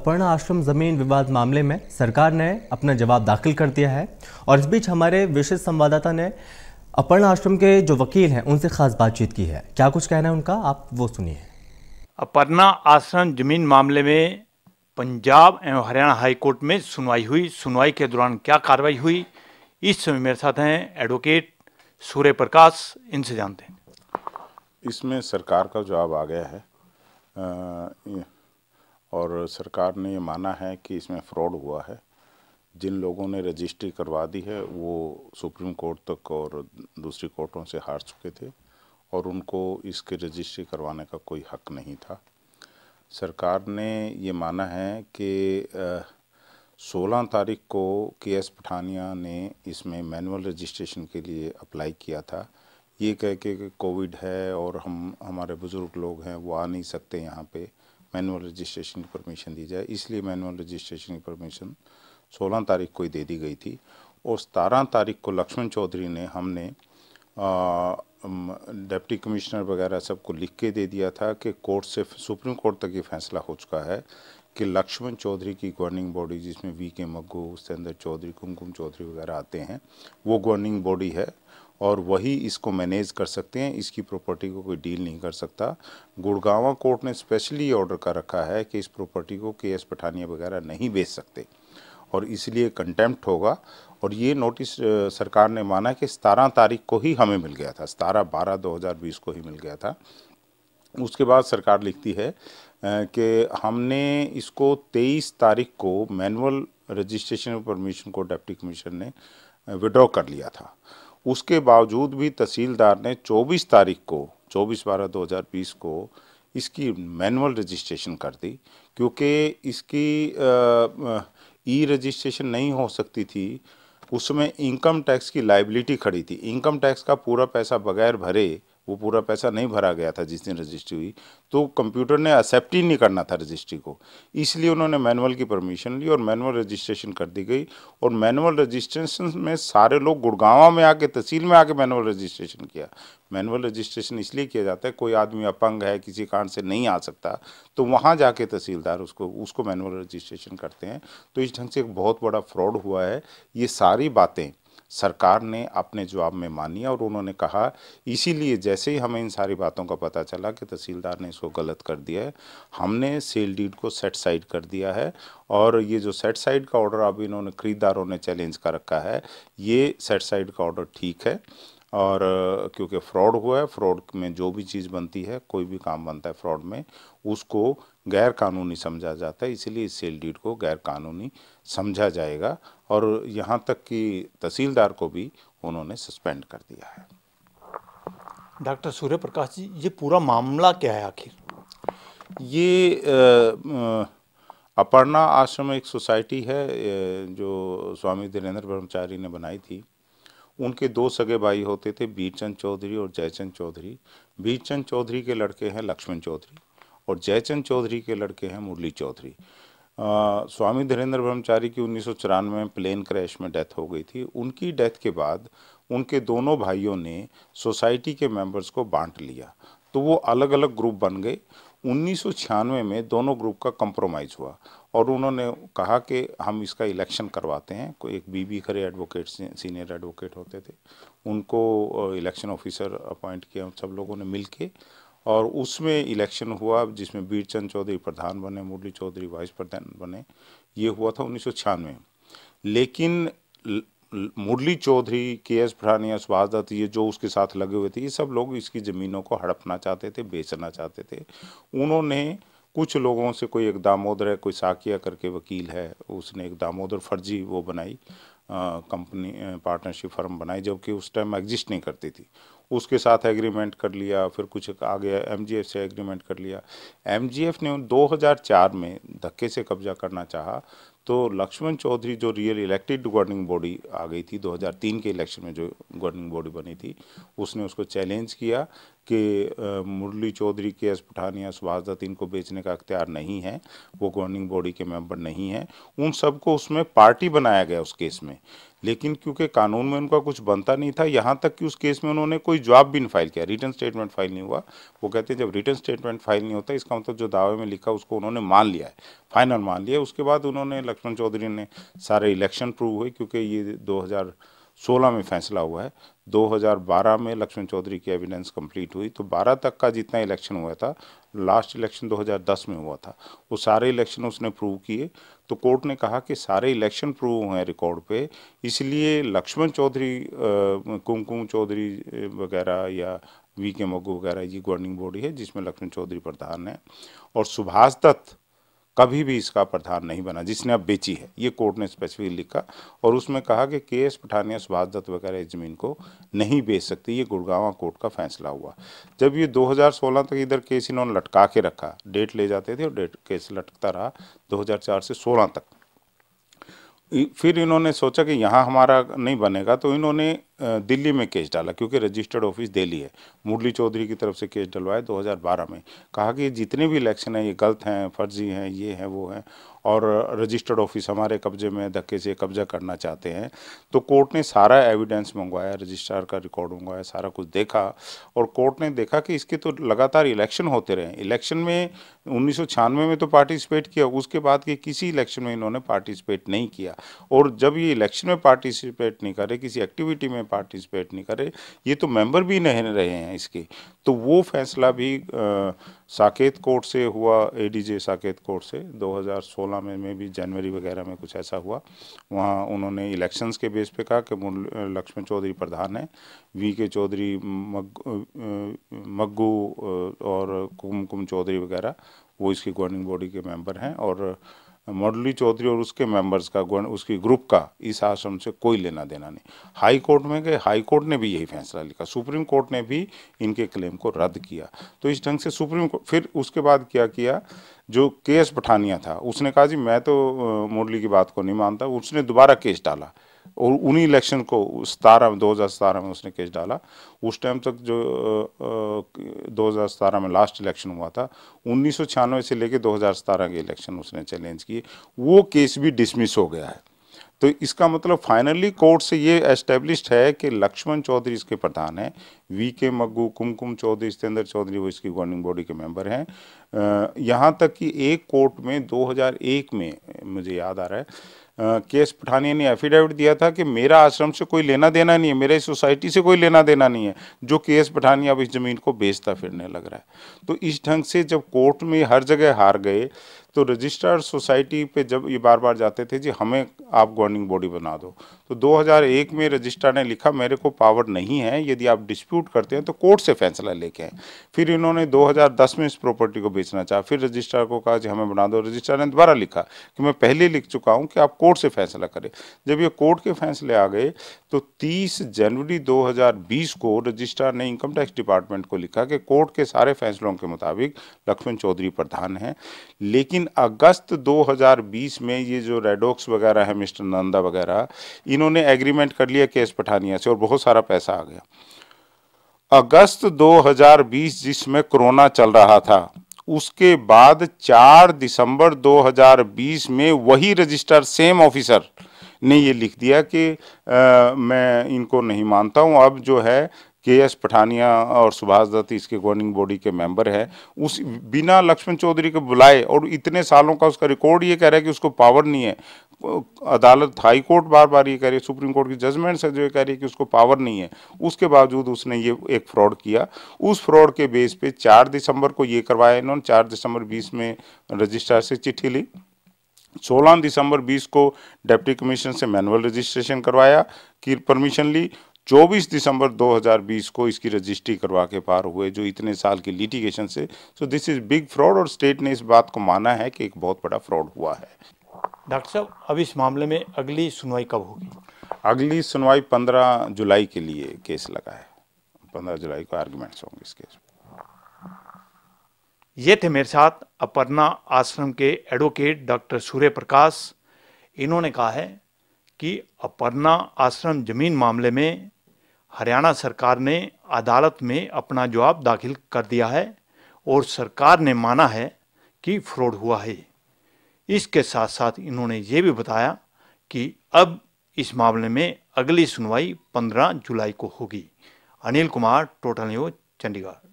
अपर्णा आश्रम जमीन विवाद मामले में सरकार ने अपना जवाब दाखिल कर दिया है और इस बीच हमारे विशेष संवाददाता ने अपर्ण आश्रम के जो वकील हैं उनसे खास बातचीत की है क्या कुछ कहना है उनका आप वो सुनिए अपर्णा आश्रम जमीन मामले में पंजाब एवं हरियाणा हाईकोर्ट में सुनवाई हुई सुनवाई के दौरान क्या कार्रवाई हुई इस समय मेरे साथ हैं एडवोकेट सूर्य प्रकाश इनसे जानते हैं इसमें सरकार का जवाब आ गया है आ, और सरकार ने ये माना है कि इसमें फ्रॉड हुआ है जिन लोगों ने रजिस्ट्री करवा दी है वो सुप्रीम कोर्ट तक और दूसरी कोर्टों से हार चुके थे और उनको इसके रजिस्ट्री करवाने का कोई हक नहीं था सरकार ने ये माना है कि सोलह तारीख को के एस पठानिया ने इसमें मैनुअल रजिस्ट्रेशन के लिए अप्लाई किया था ये कह के कोविड है और हम हमारे बुज़ुर्ग लोग हैं वो आ नहीं सकते यहाँ पे मैनुअल रजिस्ट्रेशन की परमिशन दी जाए इसलिए मैनुअल रजिस्ट्रेशन की परमिशन 16 तारीख को ही दे दी गई थी और सतारह तारीख को लक्ष्मण चौधरी ने हमने डिप्टी कमिश्नर वगैरह सबको लिख के दे दिया था कि कोर्ट से सुप्रीम कोर्ट तक ये फैसला हो चुका है कि लक्ष्मण चौधरी की गवर्निंग बॉडी जिसमें वी के मग्गू सतेंद्र चौधरी कुमकुम चौधरी वगैरह आते हैं वो गवर्निंग बॉडी है और वही इसको मैनेज कर सकते हैं इसकी प्रॉपर्टी को कोई डील नहीं कर सकता गुड़गावा कोर्ट ने स्पेशली ऑर्डर कर रखा है कि इस प्रॉपर्टी को के एस पठानिया वगैरह नहीं बेच सकते और इसलिए कंटेम्प्ट होगा और ये नोटिस सरकार ने माना कि सतारह तारीख को ही हमें मिल गया था सतारह बारह दो हज़ार बीस को ही मिल गया था उसके बाद सरकार लिखती है कि हमने इसको तेईस तारीख को मैनुअल रजिस्ट्रेशन परमिशन को डिप्टी कमिश्नर ने विड्रॉ कर लिया था उसके बावजूद भी तहसीलदार ने 24 तारीख को 24 बारह 2020 को इसकी मैनुअल रजिस्ट्रेशन कर दी क्योंकि इसकी ई रजिस्ट्रेशन नहीं हो सकती थी उसमें इनकम टैक्स की लाइबिलिटी खड़ी थी इनकम टैक्स का पूरा पैसा बगैर भरे वो पूरा पैसा नहीं भरा गया था जिस दिन रजिस्ट्री हुई तो कंप्यूटर ने एक्सेप्ट ही नहीं करना था रजिस्ट्री को इसलिए उन्होंने मैनुअल की परमिशन ली और मैनुअल रजिस्ट्रेशन कर दी गई और मैनुअल रजिस्ट्रेशन में सारे लोग गुड़गांव में आके तहसील में आके मैनुअल रजिस्ट्रेशन किया मैनुअल रजिस्ट्रेशन इसलिए किया जाता है कोई आदमी अपंग है किसी कारण से नहीं आ सकता तो वहाँ जाके तहसीलदार उसको उसको मैनुअल रजिस्ट्रेशन करते हैं तो इस ढंग से एक बहुत बड़ा फ्रॉड हुआ है ये सारी बातें सरकार ने अपने जवाब में मानी और उन्होंने कहा इसीलिए जैसे ही हमें इन सारी बातों का पता चला कि तहसीलदार ने इसको गलत कर दिया है हमने सेल डीड को सेट साइड कर दिया है और ये जो सेट साइड का ऑर्डर अब इन्होंने खरीदारों ने चैलेंज कर रखा है ये सेट साइड का ऑर्डर ठीक है और क्योंकि फ्रॉड हुआ है फ्रॉड में जो भी चीज़ बनती है कोई भी काम बनता है फ्रॉड में उसको गैर कानूनी समझा जाता है इसलिए इस सेल डीड को गैर कानूनी समझा जाएगा और यहाँ तक कि तहसीलदार को भी उन्होंने सस्पेंड कर दिया है डॉक्टर सूर्य प्रकाश जी ये पूरा मामला क्या है आखिर ये अपर्णा आश्रम एक सोसाइटी है जो स्वामी धीरेन्द्र ब्रह्मचारी ने बनाई थी उनके दो सगे भाई होते थे बीरचंद चौधरी और जयचंद चौधरी बीरचंद चौधरी के लड़के हैं लक्ष्मण चौधरी और जयचंद चौधरी के लड़के हैं मुरली चौधरी आ, स्वामी धीरेन्द्र ब्रह्मचारी की उन्नीस में प्लेन क्रैश में डेथ हो गई थी उनकी डेथ के बाद उनके दोनों भाइयों ने सोसाइटी के मेंबर्स को बांट लिया तो वो अलग अलग ग्रुप बन गए उन्नीस में दोनों ग्रुप का कंप्रोमाइज़ हुआ और उन्होंने कहा कि हम इसका इलेक्शन करवाते हैं कोई एक B B Khare advocate senior advocate होते थे उनको इलेक्शन ऑफिसर अपॉइंट किया सब लोगों ने मिल के और उसमें इलेक्शन हुआ जिसमें बीर चौधरी प्रधान बने मुरली चौधरी वाइस प्रधान बने ये हुआ था उन्नीस में लेकिन मुरली चौधरी के एस भरानिया सुभाष दत्त ये जो उसके साथ लगे हुए थे ये सब लोग इसकी ज़मीनों को हड़पना चाहते थे बेचना चाहते थे उन्होंने कुछ लोगों से कोई एक दामोदर है कोई साकिया करके वकील है उसने एक दामोदर फर्जी वो बनाई कंपनी पार्टनरशिप फर्म बनाई जबकि उस टाइम एग्जिस्ट नहीं करती थी उसके साथ एग्रीमेंट कर लिया फिर कुछ आगे एम से एग्रीमेंट कर लिया एम ने 2004 में धक्के से कब्जा करना चाहा तो लक्ष्मण चौधरी जो रियल इलेक्टेड गवर्निंग बॉडी आ गई थी 2003 के इलेक्शन में जो गवर्निंग बॉडी बनी थी उसने उसको चैलेंज किया कि मुरली चौधरी के एस पठानिया सुभाष दत्त इनको बेचने का अख्तियार नहीं है वो गवर्निंग बॉडी के मेंबर नहीं हैं उन सबको उसमें पार्टी बनाया गया उस केस में लेकिन क्योंकि कानून में उनका कुछ बनता नहीं था यहाँ तक कि उस केस में उन्होंने कोई जवाब भी नहीं फाइल किया रिटर्न स्टेटमेंट फाइल नहीं हुआ वो कहते हैं जब रिटर्न स्टेटमेंट फाइल नहीं होता इसका मतलब जो दावे में लिखा उसको उन्होंने मान लिया है फाइनल मान लिया उसके बाद उन्होंने लक्ष्मण चौधरी ने सारे इलेक्शन प्रूव हुए क्योंकि ये दो 2016 में फैसला हुआ है 2012 में लक्ष्मण चौधरी की एविडेंस कंप्लीट हुई तो 12 तक का जितना इलेक्शन हुआ था लास्ट इलेक्शन 2010 में हुआ था वो सारे इलेक्शन उसने प्रूव किए तो कोर्ट ने कहा कि सारे इलेक्शन प्रूव हुए हैं रिकॉर्ड पे इसलिए लक्ष्मण चौधरी कुमकुम चौधरी वगैरह या वी के मगू वगैरह ये गवर्निंग बॉडी है जिसमें लक्ष्मण चौधरी प्रधान है और सुभाष दत्त कभी भी इसका प्रधान नहीं बना जिसने अब बेची है ये कोर्ट ने स्पेसिफिक लिखा और उसमें कहा कि के एस पठानिया सुभाष दत्त वगैरह ज़मीन को नहीं बेच सकती ये गुड़गावा कोर्ट का फैसला हुआ जब ये 2016 तक इधर केस इन्होंने लटका के रखा डेट ले जाते थे और डेट केस लटकता रहा 2004 से 16 तक फिर इन्होंने सोचा कि यहाँ हमारा नहीं बनेगा तो इन्होंने दिल्ली में केस डाला क्योंकि रजिस्टर्ड ऑफिस दिल्ली है मुरली चौधरी की तरफ से केस डलवाया 2012 में कहा कि जितने भी इलेक्शन हैं ये गलत हैं फर्जी हैं ये हैं वो हैं और रजिस्टर्ड ऑफिस हमारे कब्जे में धक्के से कब्जा करना चाहते हैं तो कोर्ट ने सारा एविडेंस मंगवाया रजिस्ट्रार का रिकॉर्ड मंगवाया सारा कुछ देखा और कोर्ट ने देखा कि इसके तो लगातार इलेक्शन होते रहे इलेक्शन में उन्नीस में तो पार्टिसिपेट किया उसके बाद के किसी इलेक्शन में इन्होंने पार्टिसिपेट नहीं किया और जब ये इलेक्शन में पार्टिसिपेट नहीं करे किसी एक्टिविटी में पार्टिसिपेट नहीं करे ये तो मेंबर भी नहीं रहे हैं इसके तो वो फैसला भी आ, साकेत कोर्ट से हुआ एडीजे साकेत कोर्ट से 2016 में में भी जनवरी वगैरह में कुछ ऐसा हुआ वहाँ उन्होंने इलेक्शंस के बेस पे कहा कि लक्ष्मण चौधरी प्रधान हैं वी के चौधरी मग्गू और कुमकुम चौधरी वगैरह वो इसकी गवर्निंग बॉडी के मेम्बर हैं और मुरली चौधरी और उसके मेंबर्स का उसकी ग्रुप का इस आश्रम से कोई लेना देना नहीं हाई कोर्ट में गए हाई कोर्ट ने भी यही फैसला लिखा सुप्रीम कोर्ट ने भी इनके क्लेम को रद्द किया तो इस ढंग से सुप्रीम कोर्ट फिर उसके बाद क्या किया जो केस पठानिया था उसने कहा जी मैं तो मुरली की बात को नहीं मानता उसने दोबारा केस डाला और उन्हीं इलेक्शन को सतारह में दो हज़ार सतारह में उसने केस डाला उस टाइम तक जो दो हज़ार सतारह में लास्ट इलेक्शन हुआ था उन्नीस सौ छियानवे से लेकर दो हज़ार सतारह के इलेक्शन उसने चैलेंज किए वो केस भी डिसमिस हो गया है तो इसका मतलब फाइनली कोर्ट से ये एस्टेब्लिश है कि लक्ष्मण चौधरी इसके प्रधान हैं वी के मग्गू कुमकुम चौधरी सत्येंद्र चौधरी वो इसकी गवर्निंग बॉडी के मेंबर हैं यहाँ तक कि एक कोर्ट में 2001 में मुझे याद आ रहा है केस पठानिया ने एफिडेविट दिया था कि मेरा आश्रम से कोई लेना देना नहीं है मेरे सोसाइटी से कोई लेना देना नहीं है जो केस पठानिया अब इस ज़मीन को बेचता फिरने लग रहा है तो इस ढंग से जब कोर्ट में हर जगह हार गए तो रजिस्ट्रार सोसाइटी पे जब ये बार बार जाते थे जी हमें आप गवर्निंग बॉडी बना दो तो 2001 में रजिस्ट्रार ने लिखा मेरे को पावर नहीं है यदि आप डिस्प्यूट प्रोसिक्यूट करते हैं तो कोर्ट से फैसला लेके आए फिर इन्होंने 2010 में इस प्रॉपर्टी को बेचना चाहा फिर रजिस्ट्रार को कहा कि हमें बना दो रजिस्ट्रार ने दोबारा लिखा कि मैं पहले लिख चुका हूँ कि आप कोर्ट से फैसला करें जब ये कोर्ट के फैसले आ गए तो तीस जनवरी दो को रजिस्ट्रार ने इनकम टैक्स डिपार्टमेंट को लिखा कि कोर्ट के सारे फैसलों के मुताबिक लक्ष्मण चौधरी प्रधान हैं लेकिन अगस्त दो में ये जो रेडोक्स वगैरह है मिस्टर नंदा वगैरह इन्होंने एग्रीमेंट कर लिया केस पठानिया से और बहुत सारा पैसा आ गया अगस्त 2020 जिसमें कोरोना चल रहा था उसके बाद 4 दिसंबर 2020 में वही रजिस्टर सेम ऑफिसर ने ये लिख दिया कि आ, मैं इनको नहीं मानता हूँ अब जो है के एस पठानिया और सुभाष दत्त इसके गवर्निंग बॉडी के मेंबर हैं उस बिना लक्ष्मण चौधरी के बुलाए और इतने सालों का उसका रिकॉर्ड ये कह रहा है कि उसको पावर नहीं है अदालत हाई कोर्ट बार बार ये कह रही है सुप्रीम कोर्ट की जजमेंट से जो ये कह रही है कि उसको पावर नहीं है उसके बावजूद उसने ये एक फ्रॉड किया उस फ्रॉड के बेस पे चार दिसंबर को ये करवाया इन्होंने चार दिसंबर बीस में रजिस्ट्रार से चिट्ठी ली 16 दिसंबर 20 को डिप्टी कमीशन से मैनुअल रजिस्ट्रेशन करवाया की परमिशन ली चौबीस दिसंबर 2020 को इसकी रजिस्ट्री करवा के पार हुए जो इतने साल के लिटिगेशन से so this is big fraud और स्टेट ने इस बात को माना है कि एक बहुत बड़ा फ्रॉड हुआ है डॉक्टर साहब अब इस मामले में अगली सुनवाई कब होगी अगली सुनवाई 15 जुलाई के लिए केस लगा है 15 जुलाई को आर्ग्यूमेंट्स होंगे इस केस ये थे मेरे साथ अपर्णा आश्रम के एडवोकेट डॉक्टर सूर्य प्रकाश इन्होंने कहा है कि अपर्णा आश्रम जमीन मामले में हरियाणा सरकार ने अदालत में अपना जवाब दाखिल कर दिया है और सरकार ने माना है कि फ्रॉड हुआ है इसके साथ साथ इन्होंने ये भी बताया कि अब इस मामले में अगली सुनवाई 15 जुलाई को होगी अनिल कुमार टोटल न्यूज चंडीगढ़